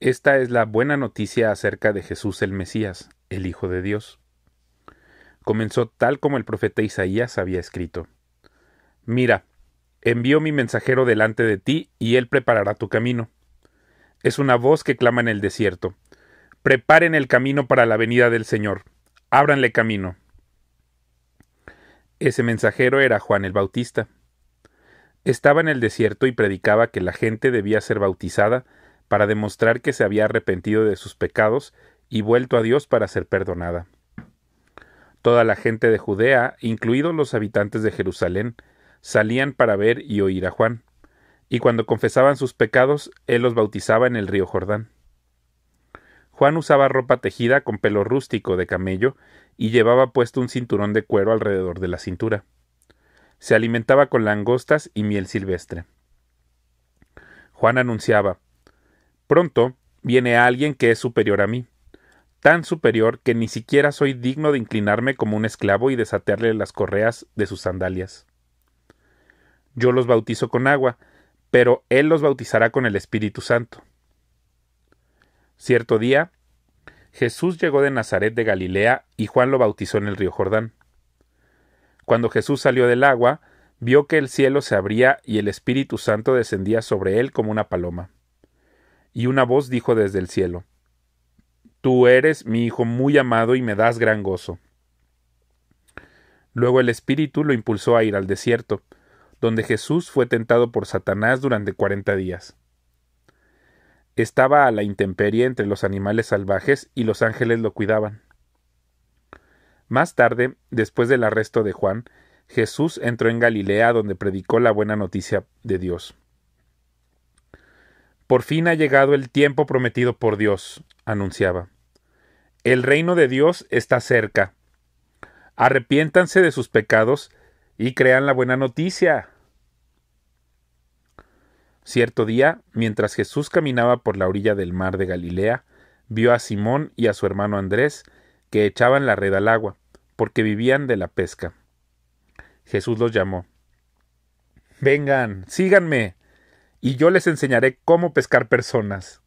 Esta es la buena noticia acerca de Jesús el Mesías, el Hijo de Dios. Comenzó tal como el profeta Isaías había escrito. Mira, envío mi mensajero delante de ti, y él preparará tu camino. Es una voz que clama en el desierto. Preparen el camino para la venida del Señor. Ábranle camino. Ese mensajero era Juan el Bautista. Estaba en el desierto y predicaba que la gente debía ser bautizada para demostrar que se había arrepentido de sus pecados y vuelto a Dios para ser perdonada. Toda la gente de Judea, incluidos los habitantes de Jerusalén, salían para ver y oír a Juan, y cuando confesaban sus pecados, él los bautizaba en el río Jordán. Juan usaba ropa tejida con pelo rústico de camello y llevaba puesto un cinturón de cuero alrededor de la cintura. Se alimentaba con langostas y miel silvestre. Juan anunciaba Pronto viene alguien que es superior a mí, tan superior que ni siquiera soy digno de inclinarme como un esclavo y desatarle las correas de sus sandalias. Yo los bautizo con agua, pero Él los bautizará con el Espíritu Santo. Cierto día, Jesús llegó de Nazaret de Galilea y Juan lo bautizó en el río Jordán. Cuando Jesús salió del agua, vio que el cielo se abría y el Espíritu Santo descendía sobre él como una paloma y una voz dijo desde el cielo Tú eres mi Hijo muy amado y me das gran gozo. Luego el Espíritu lo impulsó a ir al desierto, donde Jesús fue tentado por Satanás durante cuarenta días. Estaba a la intemperie entre los animales salvajes y los ángeles lo cuidaban. Más tarde, después del arresto de Juan, Jesús entró en Galilea donde predicó la buena noticia de Dios. Por fin ha llegado el tiempo prometido por Dios, anunciaba. El reino de Dios está cerca. Arrepiéntanse de sus pecados y crean la buena noticia. Cierto día, mientras Jesús caminaba por la orilla del mar de Galilea, vio a Simón y a su hermano Andrés que echaban la red al agua, porque vivían de la pesca. Jesús los llamó. Vengan, síganme, y yo les enseñaré cómo pescar personas.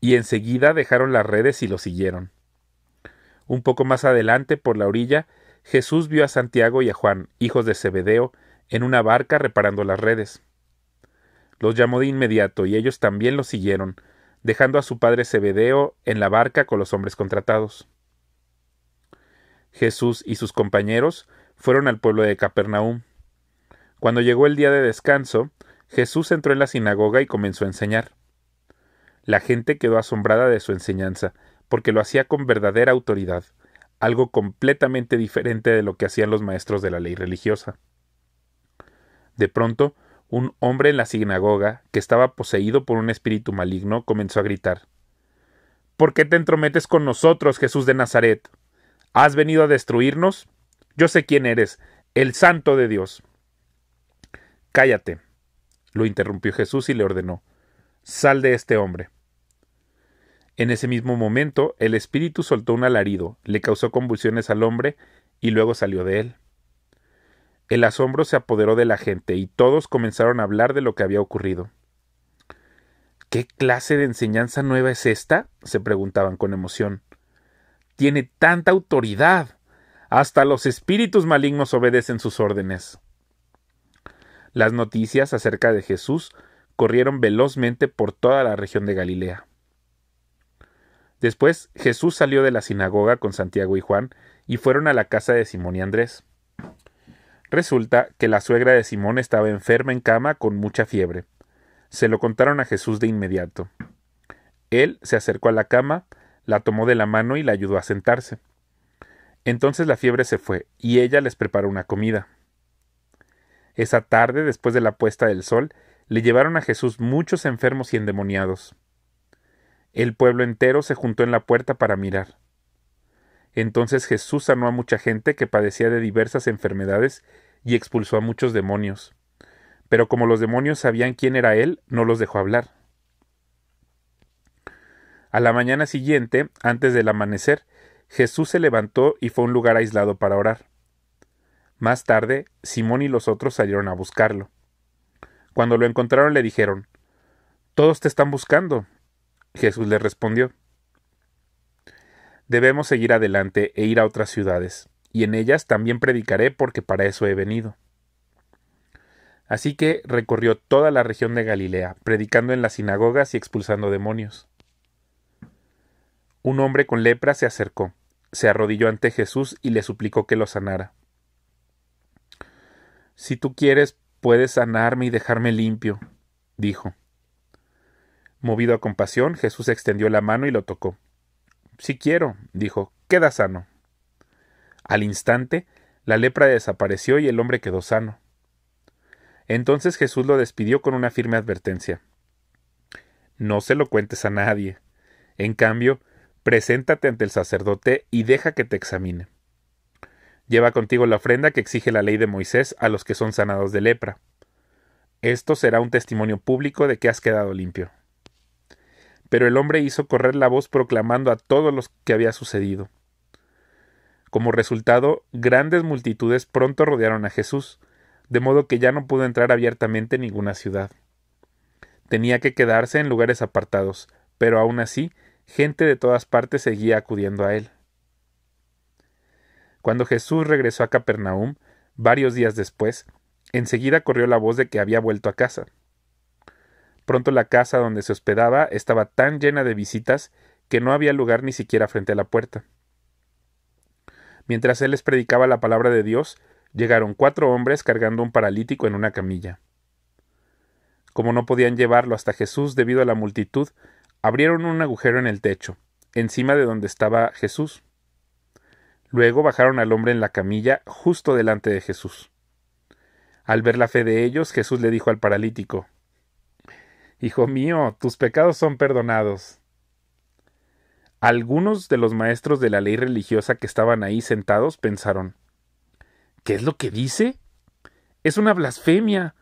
Y enseguida dejaron las redes y lo siguieron. Un poco más adelante, por la orilla, Jesús vio a Santiago y a Juan, hijos de Zebedeo, en una barca reparando las redes. Los llamó de inmediato y ellos también lo siguieron, dejando a su padre Zebedeo en la barca con los hombres contratados. Jesús y sus compañeros fueron al pueblo de Capernaum. Cuando llegó el día de descanso, Jesús entró en la sinagoga y comenzó a enseñar. La gente quedó asombrada de su enseñanza, porque lo hacía con verdadera autoridad, algo completamente diferente de lo que hacían los maestros de la ley religiosa. De pronto, un hombre en la sinagoga, que estaba poseído por un espíritu maligno, comenzó a gritar ¿Por qué te entrometes con nosotros, Jesús de Nazaret? ¿Has venido a destruirnos? Yo sé quién eres, el santo de Dios. Cállate, lo interrumpió Jesús y le ordenó Sal de este hombre. En ese mismo momento el espíritu soltó un alarido, le causó convulsiones al hombre y luego salió de él. El asombro se apoderó de la gente y todos comenzaron a hablar de lo que había ocurrido. ¿Qué clase de enseñanza nueva es esta? se preguntaban con emoción. Tiene tanta autoridad. Hasta los espíritus malignos obedecen sus órdenes. Las noticias acerca de Jesús corrieron velozmente por toda la región de Galilea. Después Jesús salió de la sinagoga con Santiago y Juan y fueron a la casa de Simón y Andrés. Resulta que la suegra de Simón estaba enferma en cama con mucha fiebre. Se lo contaron a Jesús de inmediato. Él se acercó a la cama, la tomó de la mano y la ayudó a sentarse. Entonces la fiebre se fue, y ella les preparó una comida. Esa tarde, después de la puesta del sol, le llevaron a Jesús muchos enfermos y endemoniados. El pueblo entero se juntó en la puerta para mirar. Entonces Jesús sanó a mucha gente que padecía de diversas enfermedades y expulsó a muchos demonios. Pero como los demonios sabían quién era él, no los dejó hablar. A la mañana siguiente, antes del amanecer, Jesús se levantó y fue a un lugar aislado para orar. Más tarde, Simón y los otros salieron a buscarlo. Cuando lo encontraron le dijeron, Todos te están buscando. Jesús le respondió, Debemos seguir adelante e ir a otras ciudades, y en ellas también predicaré porque para eso he venido. Así que recorrió toda la región de Galilea, predicando en las sinagogas y expulsando demonios. Un hombre con lepra se acercó, se arrodilló ante Jesús y le suplicó que lo sanara. Si tú quieres, puedes sanarme y dejarme limpio, dijo. Movido a compasión, Jesús extendió la mano y lo tocó. Si quiero, dijo, queda sano. Al instante, la lepra desapareció y el hombre quedó sano. Entonces Jesús lo despidió con una firme advertencia. No se lo cuentes a nadie. En cambio, preséntate ante el sacerdote y deja que te examine. Lleva contigo la ofrenda que exige la ley de Moisés a los que son sanados de lepra. Esto será un testimonio público de que has quedado limpio. Pero el hombre hizo correr la voz proclamando a todos los que había sucedido. Como resultado, grandes multitudes pronto rodearon a Jesús, de modo que ya no pudo entrar abiertamente en ninguna ciudad. Tenía que quedarse en lugares apartados, pero aún así, gente de todas partes seguía acudiendo a él. Cuando Jesús regresó a Capernaum, varios días después, enseguida corrió la voz de que había vuelto a casa. Pronto la casa donde se hospedaba estaba tan llena de visitas que no había lugar ni siquiera frente a la puerta. Mientras él les predicaba la palabra de Dios, llegaron cuatro hombres cargando un paralítico en una camilla. Como no podían llevarlo hasta Jesús debido a la multitud, abrieron un agujero en el techo, encima de donde estaba Jesús. Luego bajaron al hombre en la camilla justo delante de Jesús. Al ver la fe de ellos, Jesús le dijo al paralítico Hijo mío, tus pecados son perdonados. Algunos de los maestros de la ley religiosa que estaban ahí sentados pensaron ¿Qué es lo que dice? Es una blasfemia.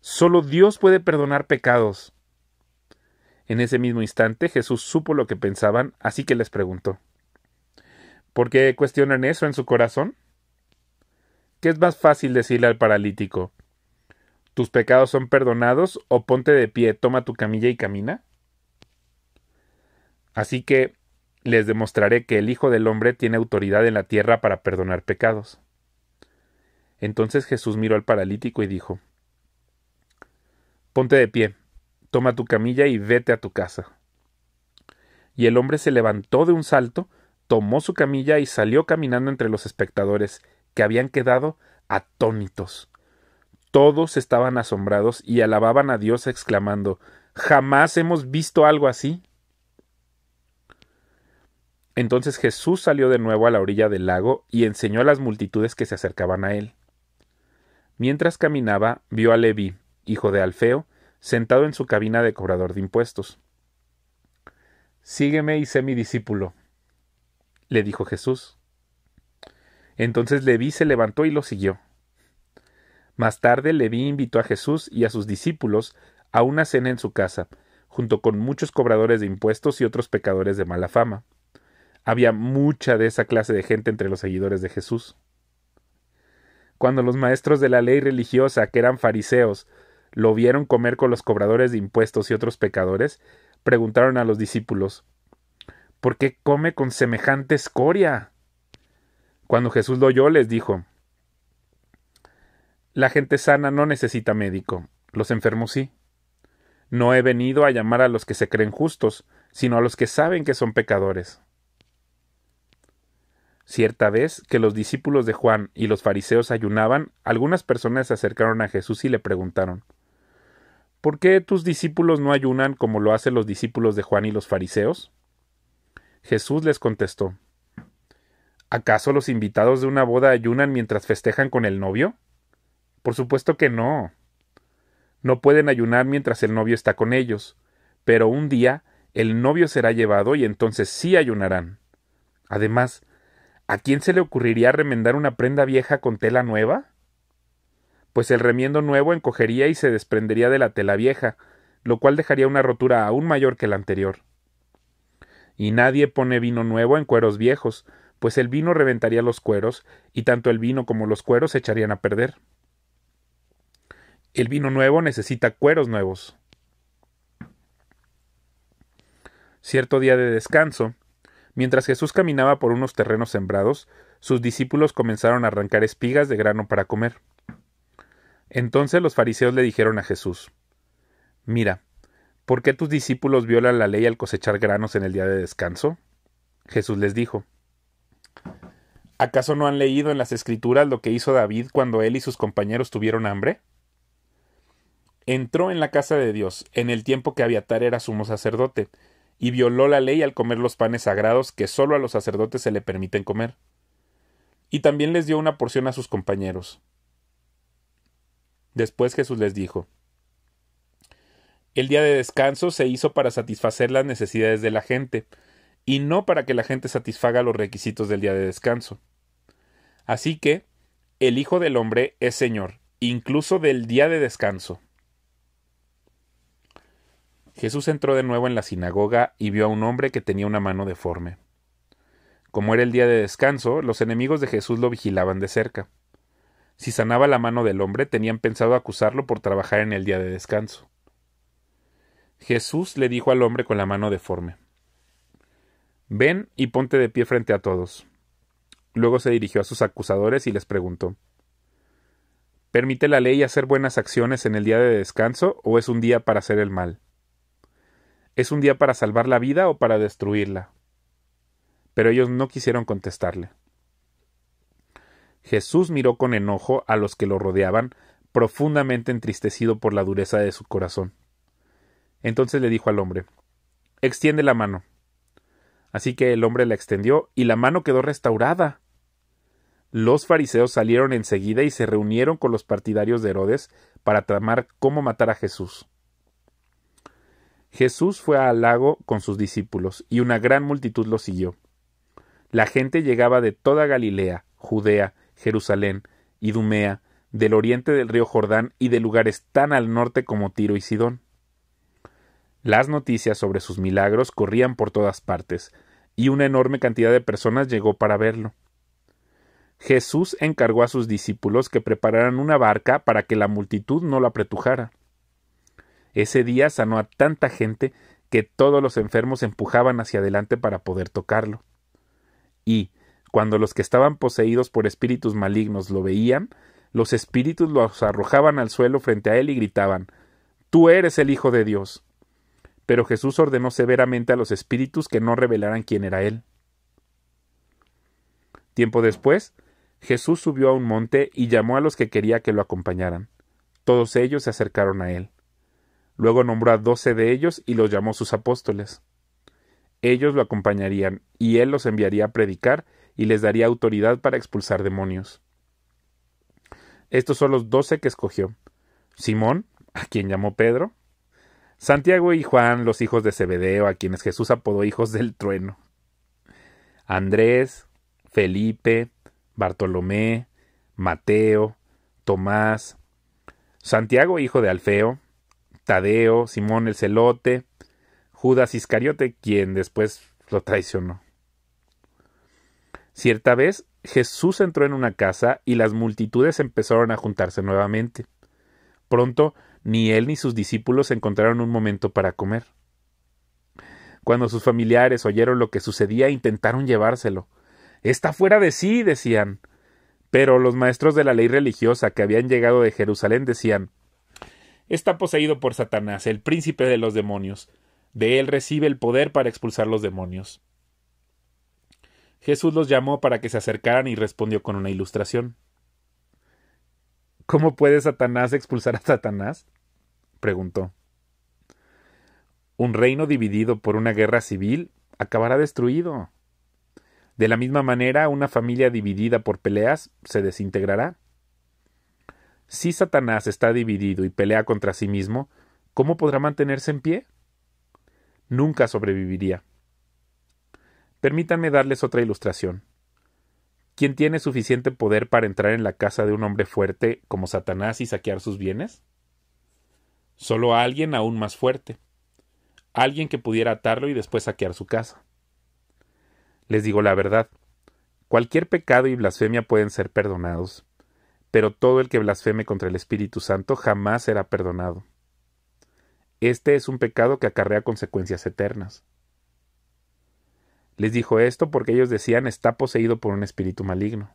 Solo Dios puede perdonar pecados. En ese mismo instante Jesús supo lo que pensaban, así que les preguntó ¿Por qué cuestionan eso en su corazón? ¿Qué es más fácil decirle al paralítico? ¿Tus pecados son perdonados o ponte de pie, toma tu camilla y camina? Así que les demostraré que el Hijo del Hombre tiene autoridad en la tierra para perdonar pecados. Entonces Jesús miró al paralítico y dijo, Ponte de pie, toma tu camilla y vete a tu casa. Y el hombre se levantó de un salto, tomó su camilla y salió caminando entre los espectadores, que habían quedado atónitos. Todos estaban asombrados y alababan a Dios exclamando Jamás hemos visto algo así. Entonces Jesús salió de nuevo a la orilla del lago y enseñó a las multitudes que se acercaban a él. Mientras caminaba, vio a Leví, hijo de Alfeo, sentado en su cabina de cobrador de impuestos. Sígueme y sé mi discípulo, le dijo Jesús. Entonces Leví se levantó y lo siguió. Más tarde Leví invitó a Jesús y a sus discípulos a una cena en su casa, junto con muchos cobradores de impuestos y otros pecadores de mala fama. Había mucha de esa clase de gente entre los seguidores de Jesús. Cuando los maestros de la ley religiosa, que eran fariseos, lo vieron comer con los cobradores de impuestos y otros pecadores, preguntaron a los discípulos ¿Por qué come con semejante escoria? Cuando Jesús lo oyó, les dijo, La gente sana no necesita médico, los enfermos sí. No he venido a llamar a los que se creen justos, sino a los que saben que son pecadores. Cierta vez que los discípulos de Juan y los fariseos ayunaban, algunas personas se acercaron a Jesús y le preguntaron ¿Por qué tus discípulos no ayunan como lo hacen los discípulos de Juan y los fariseos? Jesús les contestó ¿Acaso los invitados de una boda ayunan mientras festejan con el novio? Por supuesto que no. No pueden ayunar mientras el novio está con ellos, pero un día el novio será llevado y entonces sí ayunarán. Además, ¿a quién se le ocurriría remendar una prenda vieja con tela nueva? Pues el remiendo nuevo encogería y se desprendería de la tela vieja, lo cual dejaría una rotura aún mayor que la anterior y nadie pone vino nuevo en cueros viejos, pues el vino reventaría los cueros, y tanto el vino como los cueros se echarían a perder. El vino nuevo necesita cueros nuevos. Cierto día de descanso, mientras Jesús caminaba por unos terrenos sembrados, sus discípulos comenzaron a arrancar espigas de grano para comer. Entonces los fariseos le dijeron a Jesús Mira, ¿Por qué tus discípulos violan la ley al cosechar granos en el día de descanso? Jesús les dijo, ¿acaso no han leído en las escrituras lo que hizo David cuando él y sus compañeros tuvieron hambre? Entró en la casa de Dios en el tiempo que Abiatar era sumo sacerdote, y violó la ley al comer los panes sagrados que solo a los sacerdotes se le permiten comer. Y también les dio una porción a sus compañeros. Después Jesús les dijo, el día de descanso se hizo para satisfacer las necesidades de la gente, y no para que la gente satisfaga los requisitos del día de descanso. Así que, el Hijo del Hombre es Señor, incluso del día de descanso. Jesús entró de nuevo en la sinagoga y vio a un hombre que tenía una mano deforme. Como era el día de descanso, los enemigos de Jesús lo vigilaban de cerca. Si sanaba la mano del hombre, tenían pensado acusarlo por trabajar en el día de descanso. Jesús le dijo al hombre con la mano deforme Ven y ponte de pie frente a todos. Luego se dirigió a sus acusadores y les preguntó ¿Permite la ley hacer buenas acciones en el día de descanso o es un día para hacer el mal? ¿Es un día para salvar la vida o para destruirla? Pero ellos no quisieron contestarle. Jesús miró con enojo a los que lo rodeaban, profundamente entristecido por la dureza de su corazón. Entonces le dijo al hombre Extiende la mano. Así que el hombre la extendió y la mano quedó restaurada. Los fariseos salieron enseguida y se reunieron con los partidarios de Herodes para tramar cómo matar a Jesús. Jesús fue al lago con sus discípulos, y una gran multitud lo siguió. La gente llegaba de toda Galilea, Judea, Jerusalén, Idumea, del oriente del río Jordán y de lugares tan al norte como Tiro y Sidón. Las noticias sobre sus milagros corrían por todas partes, y una enorme cantidad de personas llegó para verlo. Jesús encargó a sus discípulos que prepararan una barca para que la multitud no la apretujara. Ese día sanó a tanta gente que todos los enfermos empujaban hacia adelante para poder tocarlo. Y, cuando los que estaban poseídos por espíritus malignos lo veían, los espíritus los arrojaban al suelo frente a él y gritaban Tú eres el Hijo de Dios. Pero Jesús ordenó severamente a los espíritus que no revelaran quién era él. Tiempo después, Jesús subió a un monte y llamó a los que quería que lo acompañaran. Todos ellos se acercaron a él. Luego nombró a doce de ellos y los llamó sus apóstoles. Ellos lo acompañarían, y él los enviaría a predicar y les daría autoridad para expulsar demonios. Estos son los doce que escogió. Simón, a quien llamó Pedro, Santiago y Juan, los hijos de Zebedeo, a quienes Jesús apodó hijos del trueno. Andrés, Felipe, Bartolomé, Mateo, Tomás, Santiago, hijo de Alfeo, Tadeo, Simón el Celote, Judas Iscariote, quien después lo traicionó. Cierta vez Jesús entró en una casa y las multitudes empezaron a juntarse nuevamente. Pronto ni él ni sus discípulos encontraron un momento para comer. Cuando sus familiares oyeron lo que sucedía, intentaron llevárselo. Está fuera de sí, decían. Pero los maestros de la ley religiosa que habían llegado de Jerusalén decían Está poseído por Satanás, el príncipe de los demonios. De él recibe el poder para expulsar los demonios. Jesús los llamó para que se acercaran y respondió con una ilustración. ¿Cómo puede Satanás expulsar a Satanás? preguntó. Un reino dividido por una guerra civil acabará destruido. De la misma manera, una familia dividida por peleas se desintegrará. Si Satanás está dividido y pelea contra sí mismo, ¿cómo podrá mantenerse en pie? Nunca sobreviviría. Permítanme darles otra ilustración. ¿Quién tiene suficiente poder para entrar en la casa de un hombre fuerte como Satanás y saquear sus bienes? Solo alguien aún más fuerte. Alguien que pudiera atarlo y después saquear su casa. Les digo la verdad. Cualquier pecado y blasfemia pueden ser perdonados, pero todo el que blasfeme contra el Espíritu Santo jamás será perdonado. Este es un pecado que acarrea consecuencias eternas. Les dijo esto porque ellos decían está poseído por un espíritu maligno.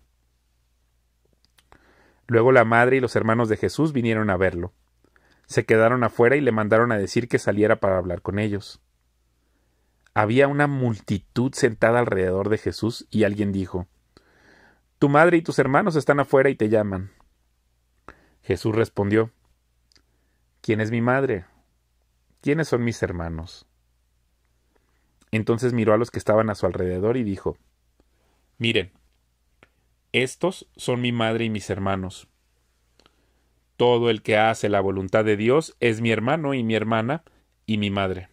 Luego la madre y los hermanos de Jesús vinieron a verlo. Se quedaron afuera y le mandaron a decir que saliera para hablar con ellos. Había una multitud sentada alrededor de Jesús y alguien dijo Tu madre y tus hermanos están afuera y te llaman. Jesús respondió ¿Quién es mi madre? ¿Quiénes son mis hermanos? Entonces miró a los que estaban a su alrededor y dijo Miren, estos son mi madre y mis hermanos. Todo el que hace la voluntad de Dios es mi hermano y mi hermana y mi madre.